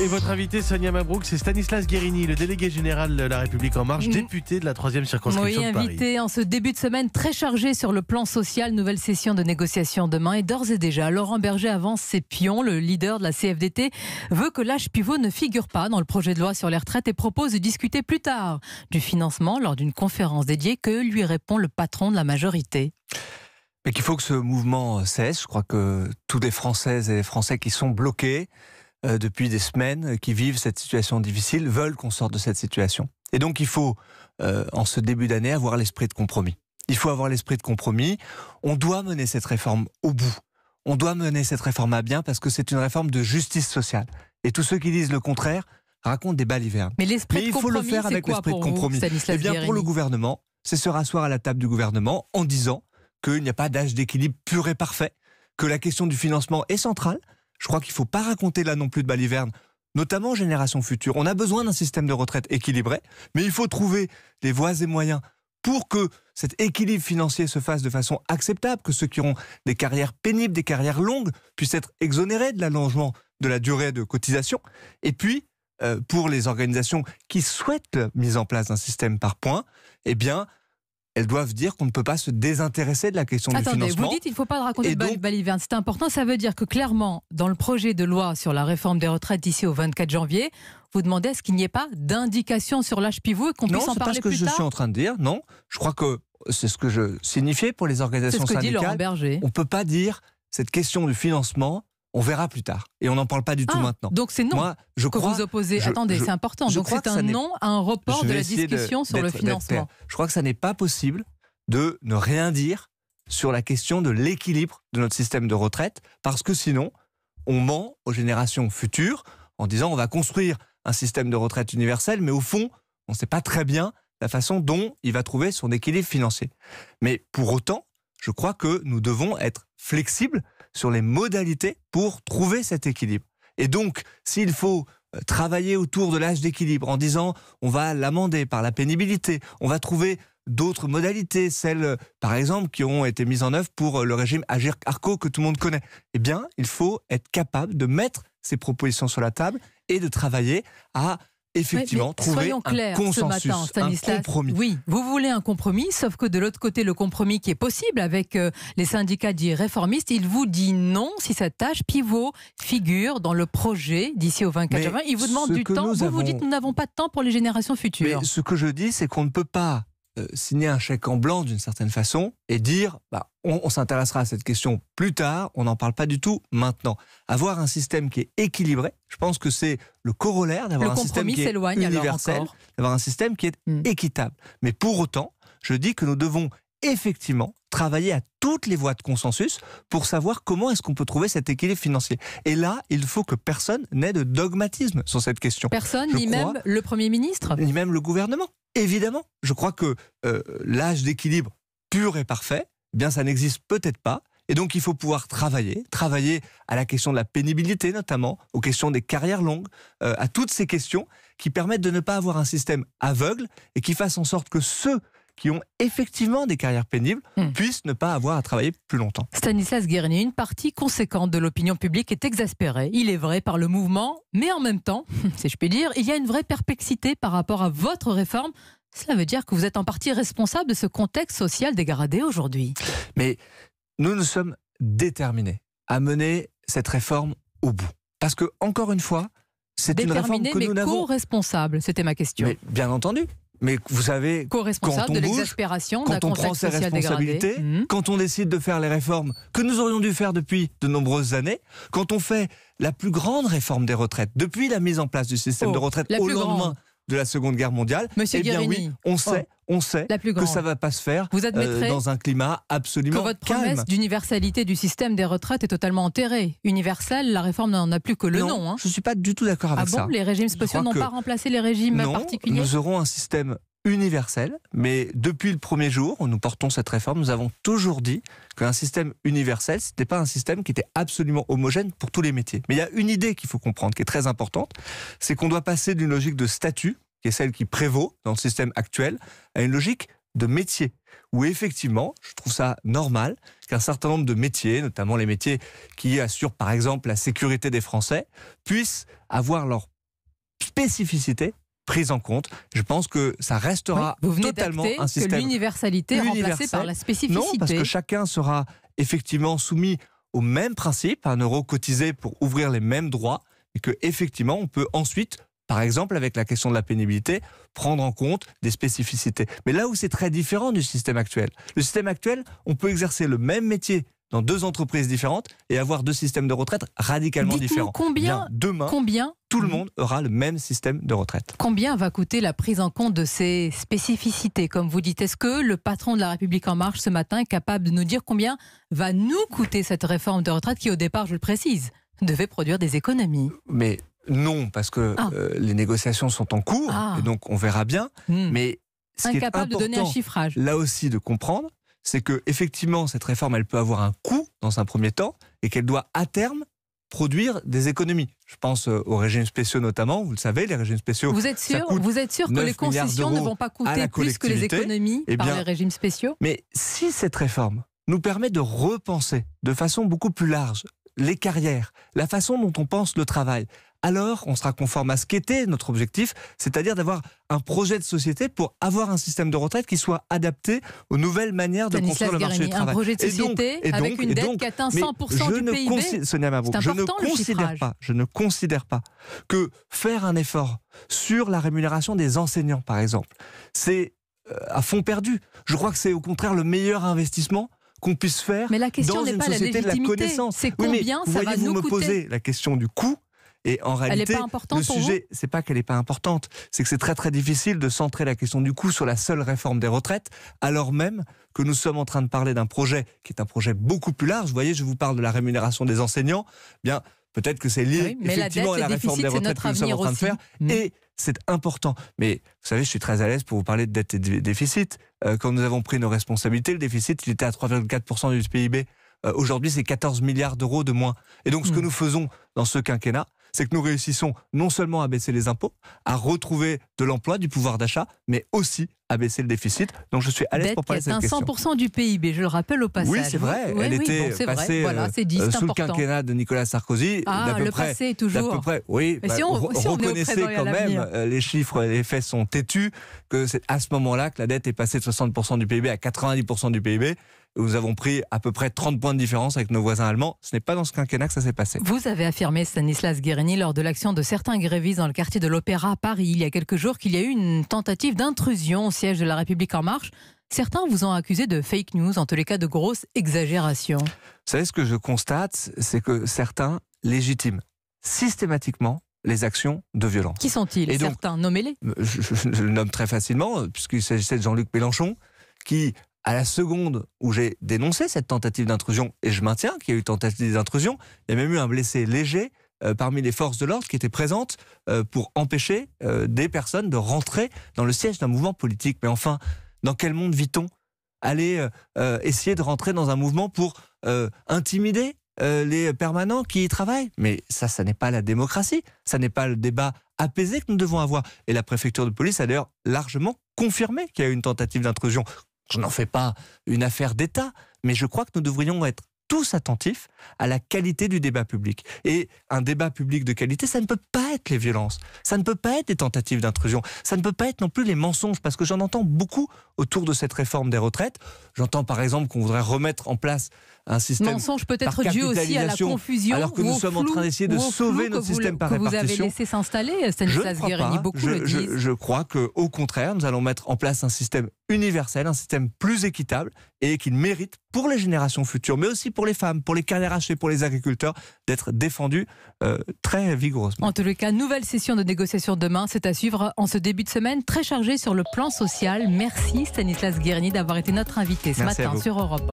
Et votre invité Sonia Mabrouk, c'est Stanislas Guérini, le délégué général de La République En Marche, député de la 3 circonscription de Paris. invité en ce début de semaine très chargé sur le plan social, nouvelle session de négociation demain. Et d'ores et déjà, Laurent Berger avance ses pions. Le leader de la CFDT veut que l'âge pivot ne figure pas dans le projet de loi sur les retraites et propose de discuter plus tard du financement lors d'une conférence dédiée que lui répond le patron de la majorité. Mais qu'il faut que ce mouvement cesse. Je crois que tous les Françaises et les Français qui sont bloqués, euh, depuis des semaines euh, qui vivent cette situation difficile veulent qu'on sorte de cette situation. Et donc il faut, euh, en ce début d'année, avoir l'esprit de compromis. Il faut avoir l'esprit de compromis. On doit mener cette réforme au bout. On doit mener cette réforme à bien parce que c'est une réforme de justice sociale. Et tous ceux qui disent le contraire racontent des balivernes. Mais il faut le faire avec l'esprit de compromis. Et eh bien pour le gouvernement, c'est se rasseoir à la table du gouvernement en disant qu'il n'y a pas d'âge d'équilibre pur et parfait, que la question du financement est centrale, je crois qu'il ne faut pas raconter là non plus de balivernes, notamment génération future. On a besoin d'un système de retraite équilibré, mais il faut trouver des voies et moyens pour que cet équilibre financier se fasse de façon acceptable, que ceux qui ont des carrières pénibles, des carrières longues, puissent être exonérés de l'allongement de la durée de cotisation. Et puis, euh, pour les organisations qui souhaitent mise en place d'un système par points, eh bien, elles doivent dire qu'on ne peut pas se désintéresser de la question du financement. Vous dites qu'il ne faut pas raconter de donc... C'est important. Ça veut dire que clairement, dans le projet de loi sur la réforme des retraites d'ici au 24 janvier, vous demandez ce qu'il n'y ait pas d'indication sur l'âge pivot et qu'on puisse en parler plus tard. Non, c'est pas ce que je suis en train de dire. Non, je crois que c'est ce que je signifiais pour les organisations syndicales. C'est ce que dit Laurent Berger. On ne peut pas dire cette question du financement on verra plus tard. Et on n'en parle pas du tout ah, maintenant. Donc c'est non Moi, je crois, vous Attendez, c'est important. c'est un non à un report de la discussion sur le financement. Je crois que ça n'est pas possible de ne rien dire sur la question de l'équilibre de notre système de retraite, parce que sinon, on ment aux générations futures en disant on va construire un système de retraite universel, mais au fond, on ne sait pas très bien la façon dont il va trouver son équilibre financier. Mais pour autant, je crois que nous devons être flexibles sur les modalités pour trouver cet équilibre. Et donc, s'il faut euh, travailler autour de l'âge d'équilibre en disant on va l'amender par la pénibilité, on va trouver d'autres modalités, celles euh, par exemple qui ont été mises en œuvre pour euh, le régime Agir Arco que tout le monde connaît, eh bien, il faut être capable de mettre ces propositions sur la table et de travailler à effectivement trouver un consensus, un compromis. Oui, vous voulez un compromis, sauf que de l'autre côté, le compromis qui est possible avec euh, les syndicats dits réformistes, il vous dit non si cette tâche pivot figure dans le projet d'ici au 24 juin. Il vous demande du temps. Vous vous dites nous n'avons pas de temps pour les générations futures. Mais ce que je dis, c'est qu'on ne peut pas euh, signer un chèque en blanc d'une certaine façon et dire bah, on, s'intéressera à cette question plus tard, on n'en parle pas du tout maintenant. Avoir un système qui est équilibré, je pense que c'est le corollaire d'avoir un système qui est universel, d'avoir un système qui est hmm. équitable. Mais pour autant, je dis que nous devons effectivement travailler à toutes les voies de consensus pour savoir comment est-ce qu'on peut trouver cet équilibre financier. Et là, il faut que personne n'ait de dogmatisme sur cette question. Personne, ni même le Premier ministre Ni même le gouvernement. Évidemment, je crois que euh, l'âge d'équilibre pur et parfait, eh bien ça n'existe peut-être pas. Et donc il faut pouvoir travailler, travailler à la question de la pénibilité notamment, aux questions des carrières longues, euh, à toutes ces questions qui permettent de ne pas avoir un système aveugle et qui fassent en sorte que ceux qui ont effectivement des carrières pénibles hmm. puissent ne pas avoir à travailler plus longtemps. Stanislas Guernier, une partie conséquente de l'opinion publique est exaspérée, il est vrai, par le mouvement, mais en même temps, si je puis dire, il y a une vraie perplexité par rapport à votre réforme. Cela veut dire que vous êtes en partie responsable de ce contexte social dégradé aujourd'hui. Mais nous nous sommes déterminés à mener cette réforme au bout. Parce que, encore une fois, c'est une réforme que mais nous n'avons... responsable c'était ma question. Mais bien entendu, mais vous savez, quand on de quand on prend ses responsabilités, mmh. quand on décide de faire les réformes que nous aurions dû faire depuis de nombreuses années, quand on fait la plus grande réforme des retraites depuis la mise en place du système oh, de retraite au lendemain de la Seconde Guerre mondiale. Monsieur eh bien oui, on sait, oh, on sait que ça va pas se faire Vous admettrez euh, dans un climat absolument que votre promesse d'universalité du système des retraites est totalement enterrée. Universel, la réforme n'en a plus que le nom. Hein. Je ne suis pas du tout d'accord avec ah ça. Les régimes spéciaux n'ont pas remplacé les régimes non, particuliers. Nous aurons un système universel, mais depuis le premier jour où nous portons cette réforme, nous avons toujours dit qu'un système universel, ce n'était pas un système qui était absolument homogène pour tous les métiers. Mais il y a une idée qu'il faut comprendre, qui est très importante, c'est qu'on doit passer d'une logique de statut, qui est celle qui prévaut dans le système actuel, à une logique de métier, où effectivement, je trouve ça normal qu'un certain nombre de métiers, notamment les métiers qui assurent par exemple la sécurité des Français, puissent avoir leur spécificité prise en compte. Je pense que ça restera vous venez totalement un système. que l'universalité remplacée par la spécificité. Non, parce que chacun sera effectivement soumis au même principe, un euro cotisé pour ouvrir les mêmes droits, et que effectivement on peut ensuite par exemple, avec la question de la pénibilité, prendre en compte des spécificités. Mais là où c'est très différent du système actuel, le système actuel, on peut exercer le même métier dans deux entreprises différentes et avoir deux systèmes de retraite radicalement différents. Combien demain Combien tout le monde aura le même système de retraite. Combien va coûter la prise en compte de ces spécificités Comme vous dites, est-ce que le patron de la République en marche ce matin est capable de nous dire combien va nous coûter cette réforme de retraite qui, au départ, je le précise, devait produire des économies Mais non, parce que ah. euh, les négociations sont en cours, ah. donc on verra bien. Hmm. Mais ce Incapable de donner un chiffrage. Là aussi, de comprendre, c'est que effectivement cette réforme elle peut avoir un coût dans un premier temps et qu'elle doit à terme produire des économies. Je pense euh, aux régimes spéciaux notamment, vous le savez, les régimes spéciaux. Vous êtes sûr, que les concessions ne vont pas coûter plus que les économies eh par les régimes spéciaux Mais si cette réforme nous permet de repenser de façon beaucoup plus large les carrières, la façon dont on pense le travail, alors on sera conforme à ce qu'était notre objectif, c'est-à-dire d'avoir un projet de société pour avoir un système de retraite qui soit adapté aux nouvelles manières de construire le marché du travail. Un projet de société donc, avec une dette qui atteint 100% du PIB. Sonia je ne considère pas, je ne considère pas que faire un effort sur la rémunération des enseignants, par exemple, c'est euh, à fond perdu. Je crois que c'est au contraire le meilleur investissement qu'on puisse faire mais la question n'est pas la de C'est combien ça vous me coûter. la question du coût. Et en réalité, le sujet, c'est pas qu'elle n'est pas importante, c'est que c'est très très difficile de centrer la question du coût sur la seule réforme des retraites, alors même que nous sommes en train de parler d'un projet qui est un projet beaucoup plus large. Vous voyez, je vous parle de la rémunération des enseignants. Eh bien, peut-être que c'est lié effectivement la à la réforme des retraites que nous sommes en train de faire. Mm. Et c'est important. Mais vous savez, je suis très à l'aise pour vous parler de dette et de déficit. Euh, quand nous avons pris nos responsabilités, le déficit, il était à 3,4% du PIB. Euh, aujourd'hui, c'est 14 milliards d'euros de moins. Et donc, ce que mm. nous faisons dans ce quinquennat, c'est que nous réussissons non seulement à baisser les impôts, à retrouver de l'emploi, du pouvoir d'achat, mais aussi à baisser le déficit. Donc je suis à l'aise pour parler de cette question. 100% du PIB, je le rappelle au passage. Oui, c'est vrai. Elle était passée sous le quinquennat de Nicolas Sarkozy. Ah, peu le près, passé toujours. Peu près, oui, bah, si on, reconnaissait quand même, euh, les chiffres les faits sont têtus, que c'est à ce moment-là que la dette est passée de 60% du PIB à 90% du PIB. Nous avons pris à peu près 30 points de différence avec nos voisins allemands. Ce n'est pas dans ce quinquennat que ça s'est passé. Vous avez affirmé, Stanislas Guérini, lors de l'action de certains grévistes dans le quartier de l'Opéra à Paris il y a quelques jours, qu'il y a eu une tentative d'intrusion au siège de la République en marche. Certains vous ont accusé de fake news, en tous les cas de grosses exagération. Vous savez, ce que je constate, c'est que certains légitiment systématiquement les actions de violence. Qui sont-ils Certains, nommez-les. Je, le nomme très facilement, puisqu'il s'agissait de Jean-Luc Mélenchon, qui à la seconde où j'ai dénoncé cette tentative d'intrusion, et je maintiens qu'il y a eu tentative d'intrusion, il y a même eu un blessé léger euh, parmi les forces de l'ordre qui étaient présentes euh, pour empêcher euh, des personnes de rentrer dans le siège d'un mouvement politique. Mais enfin, dans quel monde vit-on Aller essayer de rentrer dans un mouvement pour intimider les permanents qui y travaillent. Mais ça, ça n'est pas la démocratie, ça n'est pas le débat apaisé que nous devons avoir. Et la préfecture de police a d'ailleurs largement confirmé qu'il y a eu une tentative d'intrusion. Je n'en fais pas une affaire d'État, mais je crois que nous devrions être tous attentifs à la qualité du débat public. Et un débat public de qualité, ça ne peut pas être les violences, ça ne peut pas être les tentatives d'intrusion, ça ne peut pas être non plus les mensonges, parce que j'en entends beaucoup autour de cette réforme des retraites. J'entends par exemple qu'on voudrait remettre en place un système mensonge peut-être dû aussi à la confusion alors que nous sommes en train d'essayer de sauver notre système par que Vous avez laissé s'installer, euh, Stanislas Guérini, beaucoup je, le Je, crois que au contraire, nous allons mettre en place un système universel, un système plus équitable et qu'il mérite pour les générations futures, mais aussi pour les femmes, pour les carrières et pour les agriculteurs, d'être défendu euh, très vigoureusement. En tout cas, nouvelle session de négociation demain, c'est à suivre en ce début de semaine très chargé sur le plan social. Merci Stanislas Guérini d'avoir été notre invité ce matin sur Europe.